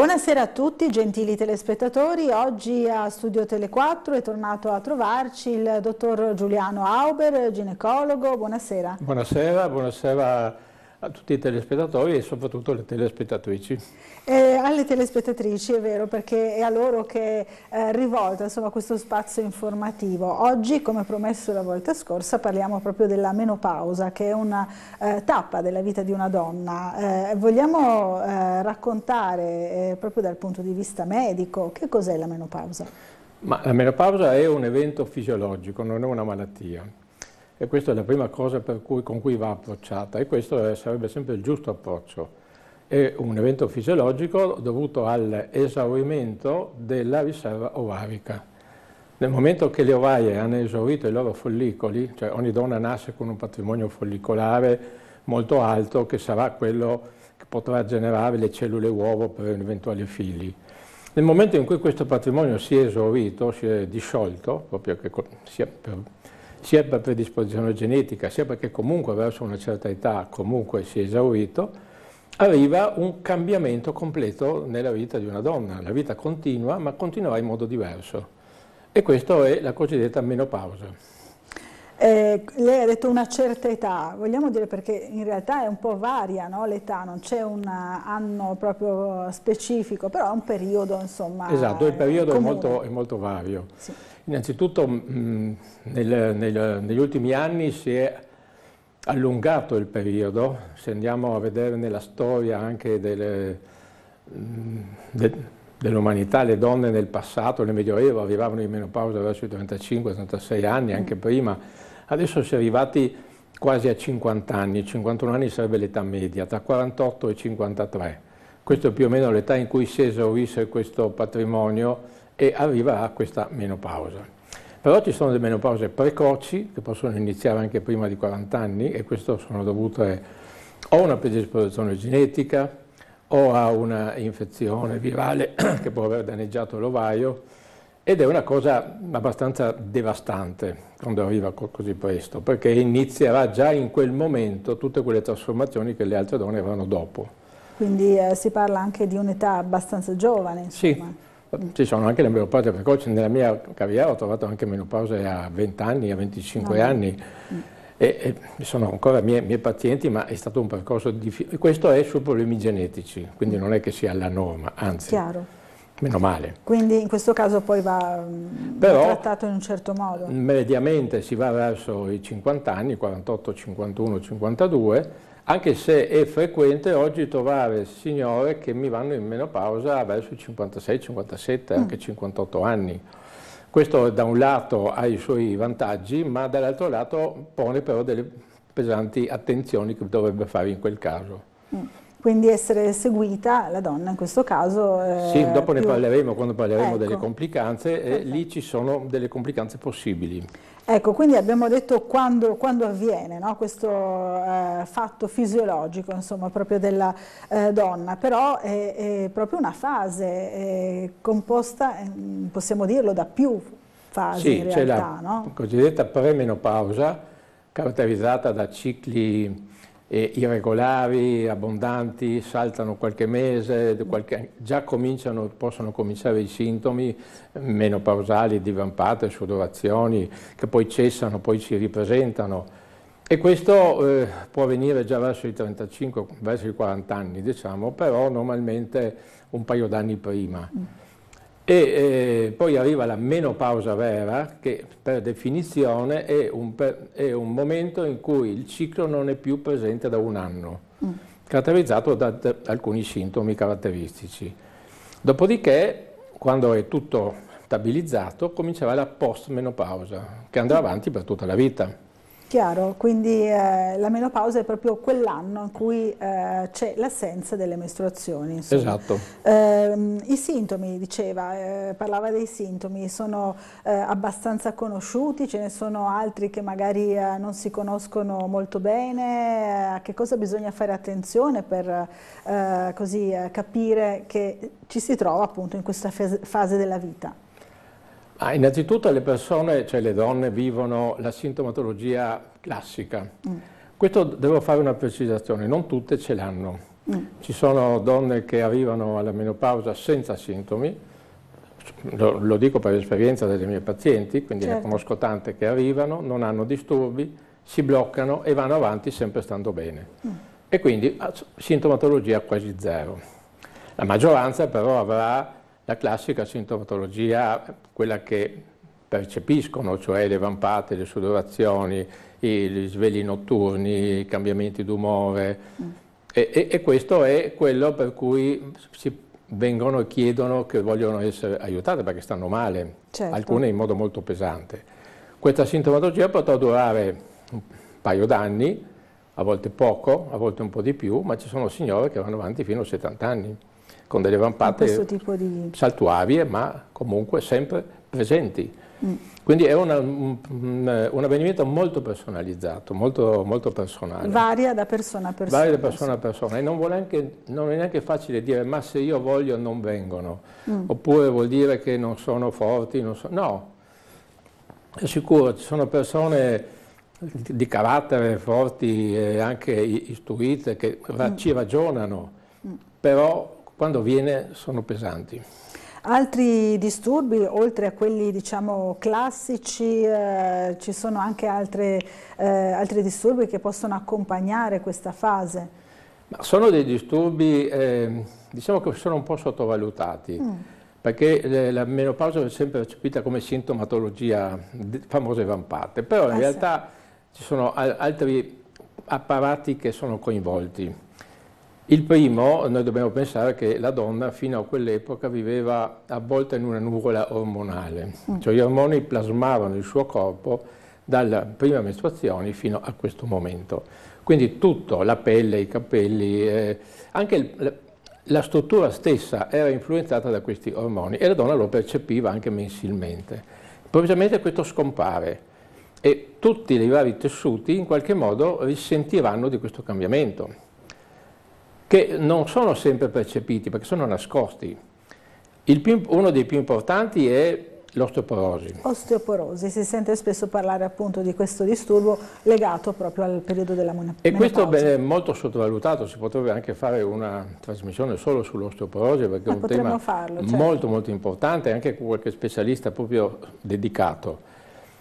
Buonasera a tutti, gentili telespettatori. Oggi a Studio Tele4 è tornato a trovarci il dottor Giuliano Auber, ginecologo. Buonasera. Buonasera, buonasera a tutti i telespettatori e soprattutto alle telespettatrici. Eh, alle telespettatrici, è vero, perché è a loro che è eh, rivolto insomma, questo spazio informativo. Oggi, come promesso la volta scorsa, parliamo proprio della menopausa, che è una eh, tappa della vita di una donna. Eh, vogliamo eh, raccontare, eh, proprio dal punto di vista medico, che cos'è la menopausa? Ma la menopausa è un evento fisiologico, non è una malattia. E questa è la prima cosa cui, con cui va approcciata e questo sarebbe sempre il giusto approccio. È un evento fisiologico dovuto all'esaurimento della riserva ovarica. Nel momento che le ovaie hanno esaurito i loro follicoli, cioè ogni donna nasce con un patrimonio follicolare molto alto che sarà quello che potrà generare le cellule uovo per eventuali figli. Nel momento in cui questo patrimonio si è esaurito, si è disciolto, proprio che sia per sia per predisposizione genetica, sia perché comunque verso una certa età comunque si è esaurito, arriva un cambiamento completo nella vita di una donna. La vita continua, ma continuerà in modo diverso. E questa è la cosiddetta menopausa. Eh, lei ha detto una certa età, vogliamo dire perché in realtà è un po' varia no? l'età, non c'è un anno proprio specifico, però è un periodo insomma. Esatto, il periodo è molto, è molto, vario. Sì. Innanzitutto mh, mm, nel, nel, negli ultimi anni si è allungato il periodo, se andiamo a vedere nella storia anche delle, mm, de, dell'umanità, le donne nel passato, nel Medioevo, arrivavano in menopausa verso i 35-36 anni, anche mm. prima Adesso si è arrivati quasi a 50 anni, 51 anni sarebbe l'età media, tra 48 e 53. Questo è più o meno l'età in cui si esaurisse questo patrimonio e arriva a questa menopausa. Però ci sono delle menopause precoci che possono iniziare anche prima di 40 anni e questo sono dovute o a una predisposizione genetica o a una infezione virale che può aver danneggiato l'ovaio ed è una cosa abbastanza devastante quando arriva così presto, perché inizierà già in quel momento tutte quelle trasformazioni che le altre donne avranno dopo. Quindi eh, si parla anche di un'età abbastanza giovane. Insomma. Sì, mm. ci sono anche le menopause precoci. Nella mia carriera ho trovato anche menopause a 20 ah, anni, a 25 no. anni. Mm. E, e, sono ancora miei, miei, pazienti, ma è stato un percorso difficile. Questo è su problemi genetici, quindi mm. non è che sia la norma, anzi. Chiaro. Meno male. Quindi in questo caso poi va mm, Però, trattato in un certo modo. Mediamente si va verso i 50 anni, 48, 51, 52, anche se è frequente oggi trovare signore che mi vanno in menopausa verso i 56, 57, anche 58 mm. anni. Questo da un lato ha i suoi vantaggi, ma dall'altro lato pone però delle pesanti attenzioni che dovrebbe fare in quel caso. Mm quindi essere seguita la donna in questo caso. Eh, sì, dopo più... ne parleremo quando parleremo ecco. delle complicanze, eh, lì ci sono delle complicanze possibili. Ecco, quindi abbiamo detto quando, quando avviene no? questo eh, fatto fisiologico insomma, proprio della eh, donna, però è, è, proprio una fase composta, mm, possiamo dirlo, da più fasi sì, in realtà. Sì, c'è la no? cosiddetta premenopausa, caratterizzata da cicli eh, irregolari, abbondanti, saltano qualche mese, qualche, già possono cominciare i sintomi meno pausali, divampate, sudorazioni, che poi cessano, poi si ripresentano. E questo eh, può avvenire già verso i 35, verso i 40 anni, diciamo, però normalmente un paio d'anni prima. Mm. E eh, poi arriva la menopausa vera, che per definizione è un, per, è un, momento in cui il ciclo non è più presente da un anno, mm. caratterizzato da, da alcuni sintomi caratteristici. Dopodiché, quando è tutto stabilizzato, comincerà la postmenopausa, che andrà avanti per tutta la vita. Chiaro, quindi eh, la menopausa è proprio quell'anno in cui eh, c'è l'assenza delle mestruazioni. Insomma. Esatto. Eh, I sintomi, diceva, eh, parlava dei sintomi, sono eh, abbastanza conosciuti, ce ne sono altri che magari eh, non si conoscono molto bene, a che cosa bisogna fare attenzione per così capire che ci si trova appunto in questa fase della vita? Ah, innanzitutto le persone, cioè le donne, vivono la sintomatologia classica. Mm. Questo devo fare una precisazione, non tutte ce l'hanno. Mm. Ci sono donne che arrivano alla menopausa senza sintomi, lo, lo dico per esperienza delle mie pazienti, quindi certo. ne conosco tante che arrivano, non hanno disturbi, si bloccano e vanno avanti sempre stando bene. Mm. E quindi ah, sintomatologia quasi zero. La maggioranza però avrà la classica sintomatologia, quella che percepiscono, cioè le vampate, le sudorazioni, gli svegli notturni, i cambiamenti d'umore. Mm. E, e, e, questo è quello per cui si vengono e chiedono che vogliono essere aiutate perché stanno male, certo. alcune in modo molto pesante. Questa sintomatologia potrà durare un paio d'anni, a volte poco, a volte un po' di più, ma ci sono signore che vanno avanti fino a 70 anni con delle rampate di... saltuarie, eh, ma comunque sempre presenti. Mm. Quindi è una, un, un, avvenimento molto personalizzato, molto, molto, personale. Varia da persona a persona. Varia da persona a persona e non, neanche, non è neanche facile dire ma se io voglio non vengono, mm. oppure vuol dire che non sono forti, non so, no. È sicuro, ci sono persone di carattere forti e anche istruite che mm. ci ragionano, mm. però quando avviene sono pesanti. Altri disturbi, oltre a quelli diciamo, classici, eh, ci sono anche altre, eh, altri disturbi che possono accompagnare questa fase? Ma sono dei disturbi, eh, diciamo che sono un po' sottovalutati, mm. perché la menopausa è sempre percepita come sintomatologia famosa e vampate, però in ah, realtà sì. ci sono altri apparati che sono coinvolti il primo, noi dobbiamo pensare che la donna fino a quell'epoca viveva avvolta in una nuvola ormonale, mm. cioè gli ormoni plasmavano il suo corpo dalla prima mestruazione fino a questo momento. Quindi tutto, la pelle, i capelli, eh, anche il, la, struttura stessa era influenzata da questi ormoni e la donna lo percepiva anche mensilmente. Improvvisamente questo scompare e tutti i vari tessuti in qualche modo risentiranno di questo cambiamento che non sono sempre percepiti perché sono nascosti. Più, uno dei più importanti è L'osteoporosi. Osteoporosi, si sente spesso parlare appunto di questo disturbo legato proprio al periodo della menopausa. E questo è molto sottovalutato, si potrebbe anche fare una trasmissione solo sull'osteoporosi perché Ma è un tema farlo, certo. molto molto importante, anche con qualche specialista proprio dedicato.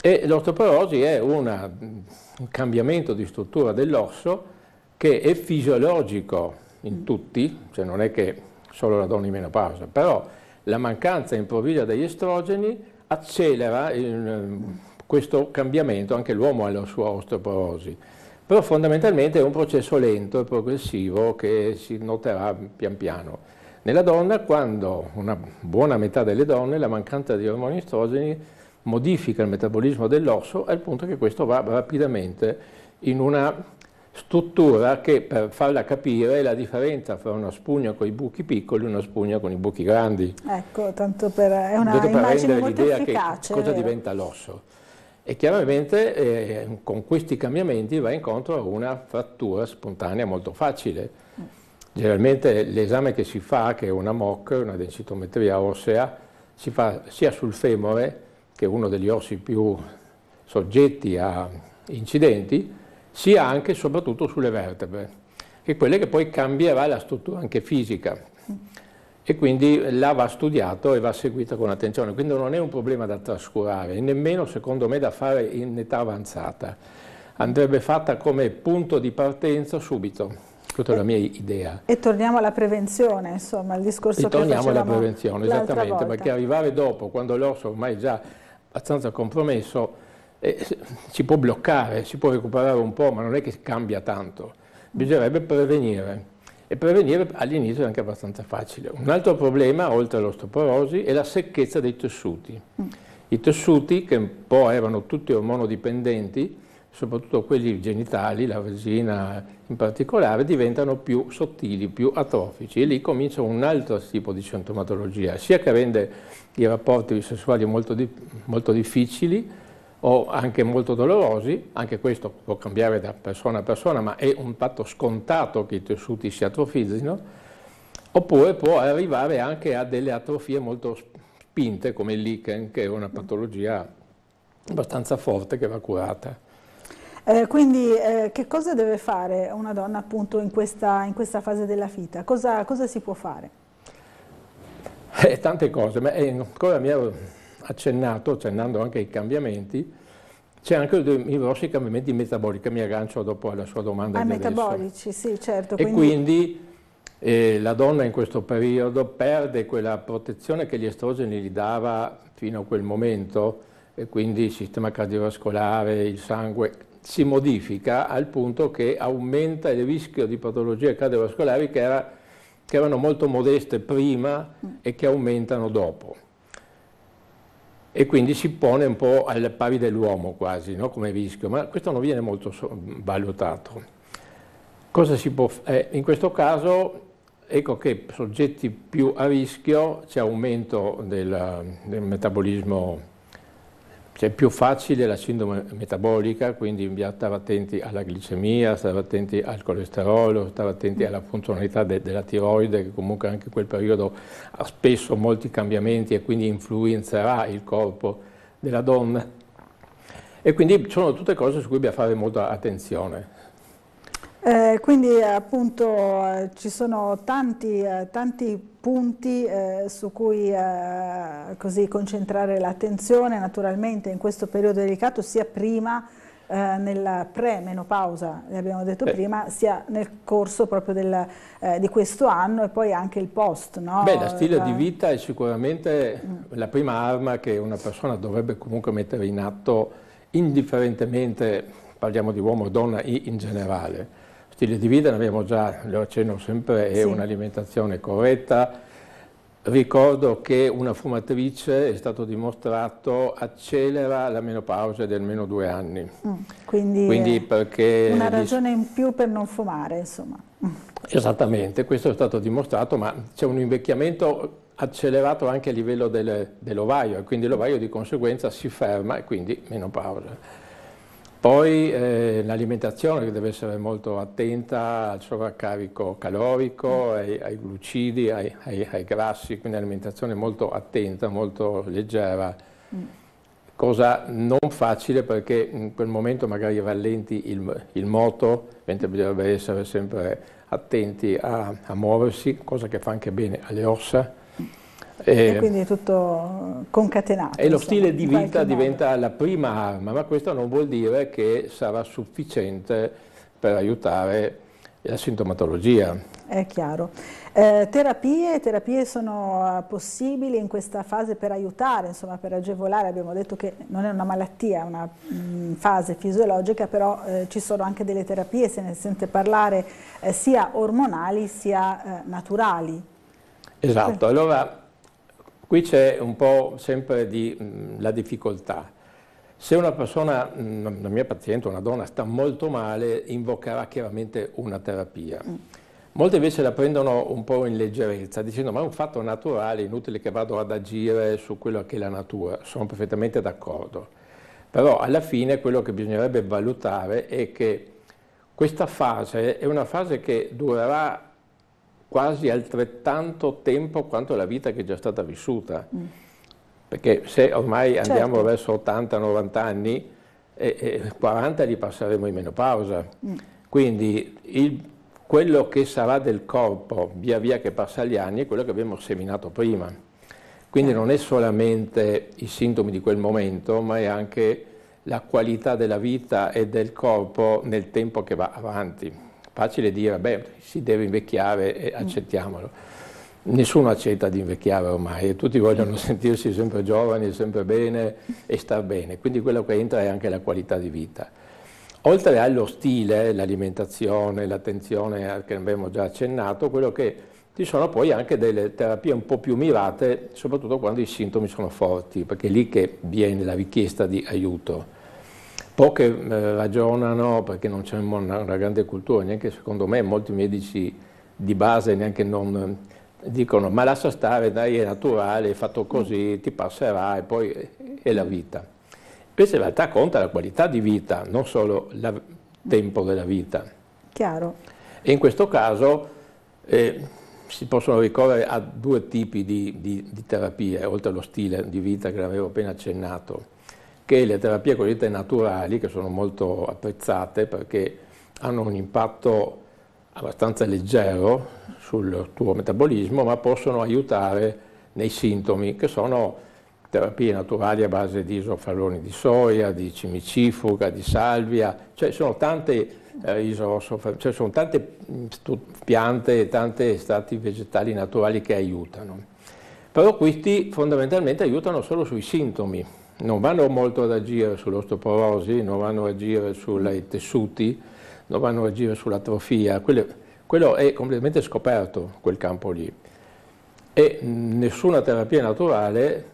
E l'osteoporosi è una, un cambiamento di struttura dell'osso che è fisiologico, in tutti, cioè non è che solo la donna in menopausa, però la mancanza improvvisa degli estrogeni accelera in, eh, questo cambiamento, anche l'uomo ha la sua osteoporosi, però fondamentalmente è un processo lento e progressivo che si noterà pian piano. Nella donna, quando una buona metà delle donne, la mancanza di ormoni estrogeni modifica il metabolismo dell'osso al punto che questo va rapidamente in una struttura che per farla capire è la differenza fra uno spugno con i buchi piccoli e uno spugno con i buchi grandi. Ecco, tanto per, è una tanto per rendere l'idea che cosa diventa l'osso. E chiaramente eh, con questi cambiamenti va incontro a una frattura spontanea molto facile. Generalmente l'esame che si fa, che è una MOC, una densitometria ossea, si fa sia sul femore, che è uno degli ossi più soggetti a incidenti, sia anche e soprattutto sulle vertebre, che è quella che poi cambierà la struttura anche fisica. E quindi là va studiato e va seguita con attenzione. Quindi non è un problema da trascurare, nemmeno secondo me da fare in età avanzata. Andrebbe fatta come punto di partenza subito. Questa è la mia idea. E torniamo alla prevenzione, insomma, il discorso e che torniamo alla prevenzione, esattamente, volta. perché arrivare dopo, quando l'osso ormai è già abbastanza compromesso, eh, si può bloccare, si può recuperare un po', ma non è che cambia tanto. Bisognerebbe prevenire e prevenire all'inizio è anche abbastanza facile. Un altro problema, oltre all'ostoporosi, è la secchezza dei tessuti. I tessuti, che un po' erano tutti ormonodipendenti, soprattutto quelli genitali, la resina in particolare, diventano più sottili, più atrofici e lì comincia un altro tipo di sintomatologia, sia che rende i rapporti sessuali molto, di, molto difficili, o anche molto dolorosi, anche questo può cambiare da persona a persona, ma è un fatto scontato che i tessuti si atrofizzino, oppure può arrivare anche a delle atrofie molto spinte come il lichen, che è una patologia abbastanza forte che va curata. Eh, quindi eh, che cosa deve fare una donna appunto in questa, in questa fase della vita? Cosa, cosa si può fare? Eh, tante cose, ma eh, ancora mi ero accennato, accennando anche ai cambiamenti, c'è anche i grossi cambiamenti metabolici, mi aggancio dopo alla sua domanda. Ah, metabolici, adesso. sì, certo. E quindi, quindi eh, la donna in questo periodo perde quella protezione che gli estrogeni gli dava fino a quel momento, e quindi il sistema cardiovascolare, il sangue, si modifica al punto che aumenta il rischio di patologie cardiovascolari che, era, che erano molto modeste prima mm. e che aumentano dopo e quindi si pone un po' al pari dell'uomo quasi, no? come rischio, ma questo non viene molto valutato. Cosa si può fare? Eh, in questo caso ecco che soggetti più a rischio c'è aumento del, del metabolismo cioè più facile la sindrome metabolica, quindi bisogna stare attenti alla glicemia, stare attenti al colesterolo, stare attenti alla funzionalità de della tiroide, che comunque anche in quel periodo ha spesso molti cambiamenti e quindi influenzerà il corpo della donna. E quindi sono tutte cose su cui bisogna fare molta attenzione. Eh, quindi appunto eh, ci sono tanti, eh, tanti punti eh, su cui eh, così, concentrare l'attenzione naturalmente in questo periodo delicato sia prima eh, nella premenopausa, le abbiamo detto Beh. prima, sia nel corso proprio del, eh, di questo anno e poi anche il post. No? Beh, la stile la... di vita è sicuramente mm. la prima arma che una persona dovrebbe comunque mettere in atto indifferentemente, parliamo di uomo o donna in generale stile di vita, ne abbiamo già, lo accenno sempre, è sì. un'alimentazione corretta. Ricordo che una fumatrice, è stato dimostrato, accelera la menopausa di almeno due anni. Mm, quindi, quindi perché una ragione in più per non fumare, insomma. Esattamente, questo è stato dimostrato, ma c'è un invecchiamento accelerato anche a livello del, dell'ovario e quindi l'ovaio di conseguenza si ferma e quindi meno menopausa. Poi eh, l'alimentazione che deve essere molto attenta al sovraccarico calorico, ai, ai glucidi, ai, ai, ai, grassi, quindi un'alimentazione molto attenta, molto leggera, mm. cosa non facile perché in quel momento magari rallenti il, il moto, mentre bisognerebbe essere sempre attenti a, a muoversi, cosa che fa anche bene alle ossa, e, e, quindi è tutto concatenato. E lo stile di vita diventa modo. la prima arma, ma questo non vuol dire che sarà sufficiente per aiutare la sintomatologia. È chiaro. Eh, terapie, terapie, sono eh, possibili in questa fase per aiutare, insomma, per agevolare, abbiamo detto che non è una malattia, è una mh, mm, fase fisiologica, però eh, ci sono anche delle terapie, se ne sente parlare, eh, sia ormonali sia eh, naturali. Esatto, allora Qui c'è un po' sempre di, mh, mm, la difficoltà. Se una persona, una mm, mia paziente, una donna, sta molto male, invocherà chiaramente una terapia. Mm. Molte invece la prendono un po' in leggerezza, dicendo ma è un fatto naturale, inutile che vado ad agire su quello che è la natura. Sono perfettamente d'accordo. Però alla fine quello che bisognerebbe valutare è che questa fase è una fase che durerà quasi altrettanto tempo quanto la vita che è già stata vissuta. Mm. Perché se ormai certo. andiamo verso 80-90 anni, eh, eh, 40 li passeremo in menopausa. Mm. Quindi il, quello che sarà del corpo via via che passa gli anni è quello che abbiamo seminato prima. Quindi non è solamente i sintomi di quel momento, ma è anche la qualità della vita e del corpo nel tempo che va avanti facile dire, beh, si deve invecchiare e mm. accettiamolo. Nessuno accetta di invecchiare ormai, tutti vogliono sentirsi sempre giovani, sempre bene e star bene, quindi quello che entra è anche la qualità di vita. Oltre allo stile, l'alimentazione, l'attenzione eh, che abbiamo già accennato, quello che ci sono poi anche delle terapie un po' più mirate, soprattutto quando i sintomi sono forti, perché è lì che viene la richiesta di aiuto. Poche eh, ragionano perché non c'è una, una, grande cultura, neanche secondo me molti medici di base neanche non eh, dicono ma lascia stare, dai è naturale, è fatto così, mm. ti passerà e poi eh, è la vita. Invece in realtà conta la qualità di vita, non solo il tempo della vita. Chiaro. E in questo caso eh, si possono ricorrere a due tipi di, di, di terapie, oltre allo stile di vita che l'avevo appena accennato che le terapie cosiddette naturali, che sono molto apprezzate perché hanno un impatto abbastanza leggero sul tuo metabolismo, ma possono aiutare nei sintomi, che sono terapie naturali a base di isofaloni di soia, di cimicifuga, di salvia, cioè sono tante, eh, isosof... cioè sono tante mm, piante e tanti stati vegetali naturali che aiutano. Però questi fondamentalmente aiutano solo sui sintomi, non vanno molto ad agire sull'ostoporosi, non vanno ad agire sui tessuti, non vanno ad agire sull'atrofia, quello, quello è completamente scoperto quel campo lì e nessuna terapia naturale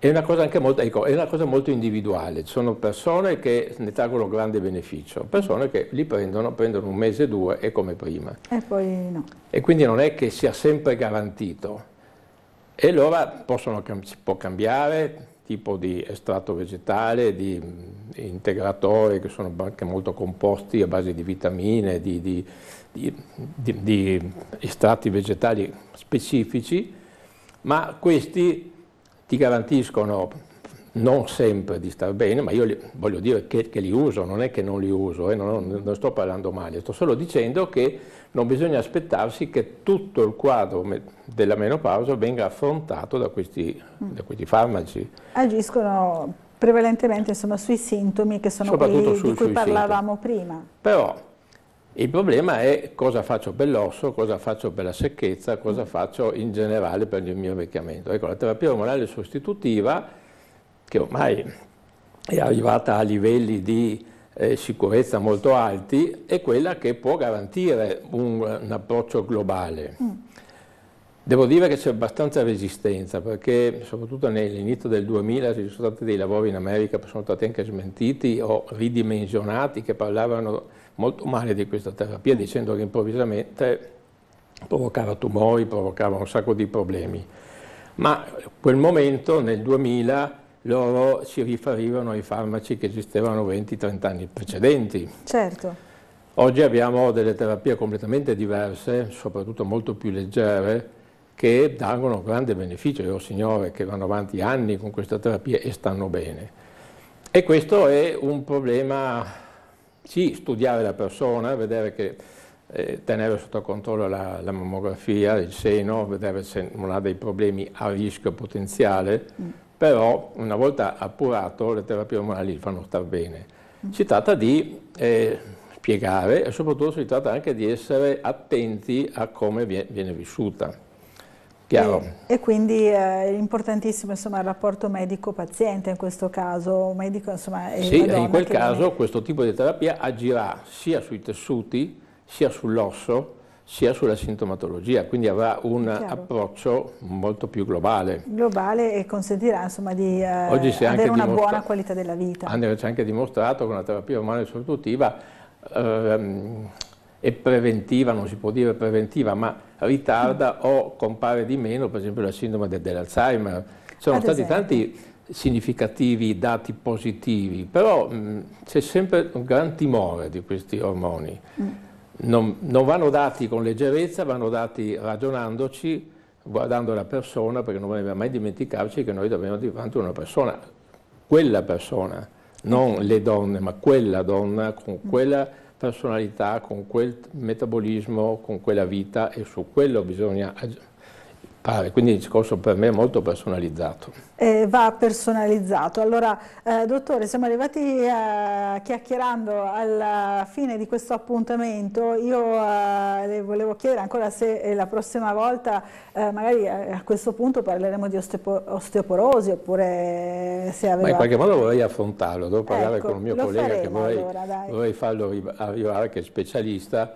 è una cosa, anche molto, ecco, è una cosa molto individuale, ci sono persone che ne traggono grande beneficio, persone che li prendono, prendono un mese, due e come prima. E poi no. E quindi non è che sia sempre garantito. E allora possono, si può cambiare, tipo di estratto vegetale, di mm, integratori che sono anche molto composti a base di vitamine, di, di, di, di estratti vegetali specifici, ma questi ti garantiscono non sempre di star bene, ma io li, voglio dire che, che, li uso, non è che non li uso, eh, non, non, sto parlando male, sto solo dicendo che non bisogna aspettarsi che tutto il quadro della menopausa venga affrontato da questi, mm. da questi farmaci. Agiscono prevalentemente insomma, sui sintomi che sono quelli su, di cui parlavamo sintomi. prima. Però il problema è cosa faccio per l'osso, cosa faccio per la secchezza, cosa faccio in generale per il mio invecchiamento. Ecco, la terapia ormonale sostitutiva che ormai è arrivata a livelli di eh, sicurezza molto alti, è quella che può garantire un, un approccio globale. Mm. Devo dire che c'è abbastanza resistenza perché soprattutto nell'inizio del 2000 ci sono stati dei lavori in America che sono stati anche smentiti o ridimensionati che parlavano molto male di questa terapia dicendo che improvvisamente provocava tumori, provocava un sacco di problemi. Ma quel momento nel 2000 loro si riferivano ai farmaci che esistevano 20-30 anni precedenti. Certo. Oggi abbiamo delle terapie completamente diverse, soprattutto molto più leggere, che danno grande beneficio. Io signore che vanno avanti anni con questa terapia e stanno bene. E questo è un problema, sì, studiare la persona, vedere che eh, tenere sotto controllo la, la, mammografia, il seno, vedere se non ha dei problemi a rischio potenziale, mm però una volta appurato le terapie ormonali gli fanno star bene. Si tratta di eh, spiegare e soprattutto si tratta anche di essere attenti a come viene vissuta. E, e, quindi eh, è importantissimo insomma, il rapporto medico-paziente in questo caso, medico insomma... È sì, in quel caso viene... questo tipo di terapia agirà sia sui tessuti, sia sull'osso, sia sulla sintomatologia, quindi avrà un approccio molto più globale. Globale e consentirà insomma, di eh, avere una buona qualità della vita. Andrea Ci ha anche dimostrato con la terapia umana sostitutiva ehm, è preventiva, non si può dire preventiva, ma ritarda mm. o compare di meno, per esempio la sindrome de dell'Alzheimer. Sono Ad stati esempio. tanti significativi dati positivi, però c'è sempre un gran timore di questi ormoni. Mm non, non vanno dati con leggerezza, vanno dati ragionandoci, guardando la persona, perché non dobbiamo mai dimenticarci che noi dobbiamo di fronte a una persona, quella persona, non le donne, ma quella donna con quella personalità, con quel metabolismo, con quella vita e su quello bisogna agire fare, quindi il discorso per me è molto personalizzato. Eh, va personalizzato. Allora, eh, dottore, siamo arrivati eh, chiacchierando alla fine di questo appuntamento. Io eh, le volevo chiedere ancora se eh, la prossima volta, eh, magari a, questo punto parleremo di osteop osteoporosi oppure se aveva... Ma in qualche modo vorrei affrontarlo, devo parlare ecco, con un mio collega faremo, che vorrei, allora, vorrei farlo arrivare che è specialista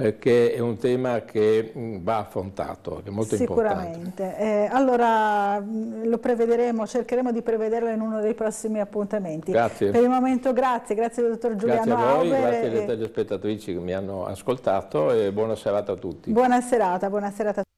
perché è un tema che mm, va affrontato, che è molto Sicuramente. importante. Sicuramente. Eh, allora mm, lo prevederemo, cercheremo di prevederlo in uno dei prossimi appuntamenti. Grazie. Per il momento grazie, grazie dottor Giuliano Grazie a voi, Auber grazie agli telespettatrici che mi hanno ascoltato e buona serata a tutti. Buona serata, buona serata a tutti.